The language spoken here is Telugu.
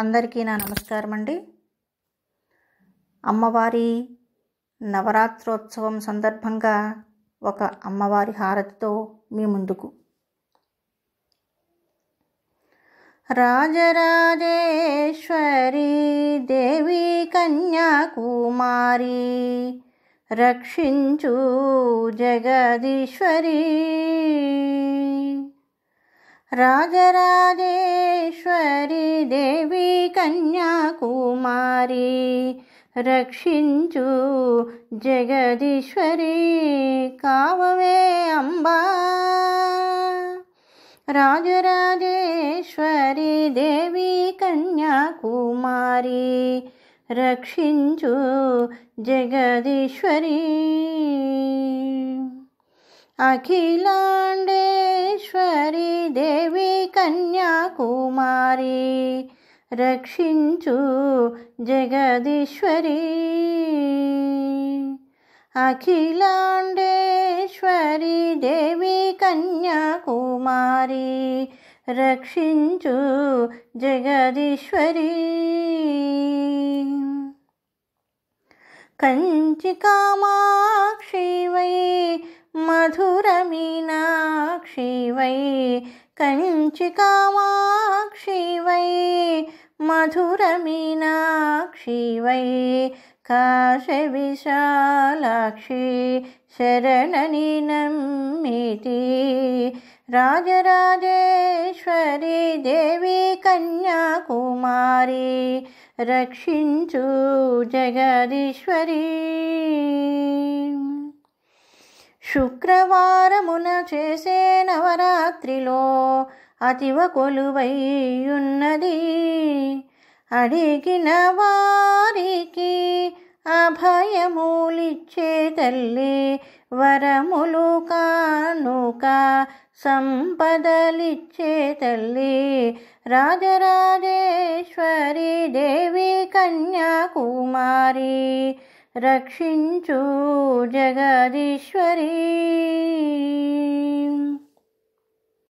అందరికీ నా నమస్కారం అండి అమ్మవారి నవరాత్రోత్సవం సందర్భంగా ఒక అమ్మవారి హారతితో మీ ముందుకు రాజరాజేశ్వరి దేవి కన్యాకుమారి రక్షించు జగదీశ్వరి రాజరాజేశ్వరి దేవి కన్యాకుమారి రక్షించు జగదీశ్వరి కావవే అంబా రాజరాజేశ్వరి దేవి కన్యాకుమారి రక్షించు జగదీశ్వరి అఖిలాండే పరమేశ్వరి దేవి కన్యాకుమారి రక్షించు జగదీశ్వరి అఖిలాండేశ్వరి దేవి కన్యాకుమారి రక్షించు జగదీశ్వరి కంచి కామాక్షి कञ्चिकामाक्षि वै मधुरमीनाक्षी वै काशविशालाक्षी शरणनिनमिति राजराजेश्वरी देवी कन्याकुमारी रक्षि जगदीश्वरी शुक्रवारमुना రాత్రిలో అతివ కొలువైయున్నది అడిగిన వారికి అభయములిచ్చే తల్లి వరములు కానుక సంపదలిచ్చే తల్లి రాజరాజేశ్వరి దేవి కన్యాకుమారి రక్షించు జగదీశ్వరి